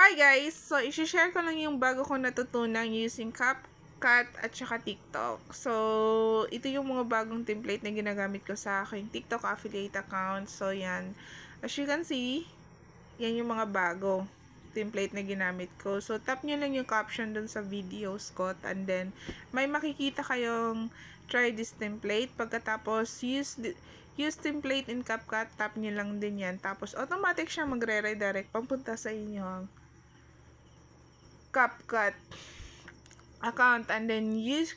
Hi guys! So, isi-share ko lang yung bago ko natutunan using CapCut at saka TikTok. So, ito yung mga bagong template na ginagamit ko sa aking TikTok affiliate account. So, yan. As you can see, yan yung mga bago template na ginamit ko. So, tap nyo lang yung caption dun sa videos ko. And then, may makikita kayong try this template. Pagkatapos, use, use template in CapCut. Tap nyo lang din yan. Tapos, automatic siya magre-redirect pampunta sa inyong CapCut account and then use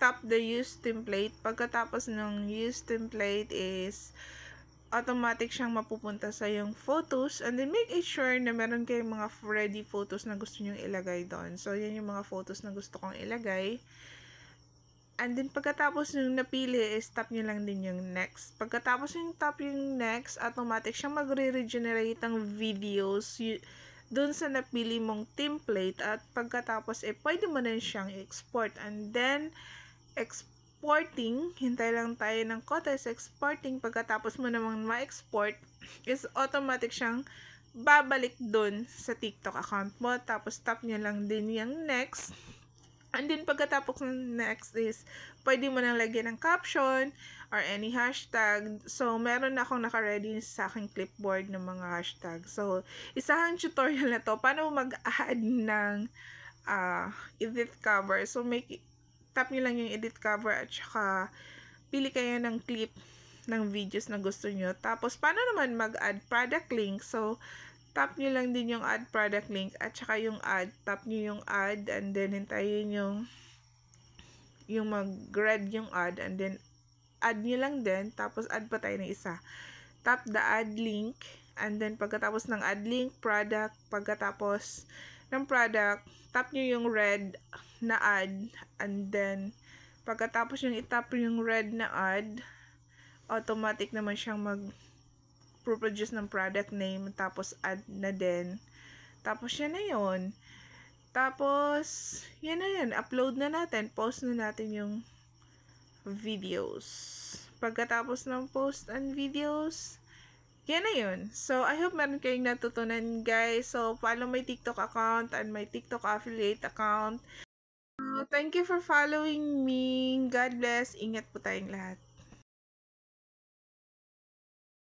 tap the use template. Pagkatapos ng use template is automatic siyang mapupunta sa yung photos and then make it sure na meron kayong mga ready photos na gusto nyong ilagay doon. So, yan yung mga photos na gusto kong ilagay. And then, pagkatapos yung napili is tap nyo lang din yung next. Pagkatapos yung tap yung next, automatic siyang magre-regenerate ang videos dun sa napili mong template at pagkatapos eh pwede mo na siyang export and then exporting hintay lang tayo ng kotes exporting pagkatapos mo namang ma-export is automatic siyang babalik dun sa TikTok account mo tapos tap nyo lang din yung next And then, pagkatapos ng next is, pwede mo nang lagyan ng caption or any hashtag. So, meron na akong nakaready sa aking clipboard ng mga hashtag. So, isang tutorial na to, paano mag-add ng uh, edit cover. So, make, tap nyo lang yung edit cover at saka pili kayo ng clip ng videos na gusto nyo. Tapos, paano naman mag-add product link? So, tap nyo lang din yung add product link at saka yung add. Tap nyo yung add and then hintayin yung yung mag-red yung add and then add nyo lang din. Tapos add pa tayo ng isa. Tap the add link and then pagkatapos ng add link, product, pagkatapos ng product, tap nyo yung red na add and then pagkatapos yung itap yung red na add, automatic naman siyang mag produce ng product name, tapos add na din. Tapos, yan na yun. Tapos, yan na yun. Upload na natin. Post na natin yung videos. Pagkatapos ng post and videos, yan na yun. So, I hope meron kayong natutunan, guys. So, follow my TikTok account and my TikTok affiliate account. So, thank you for following me. God bless. Ingat po tayong lahat.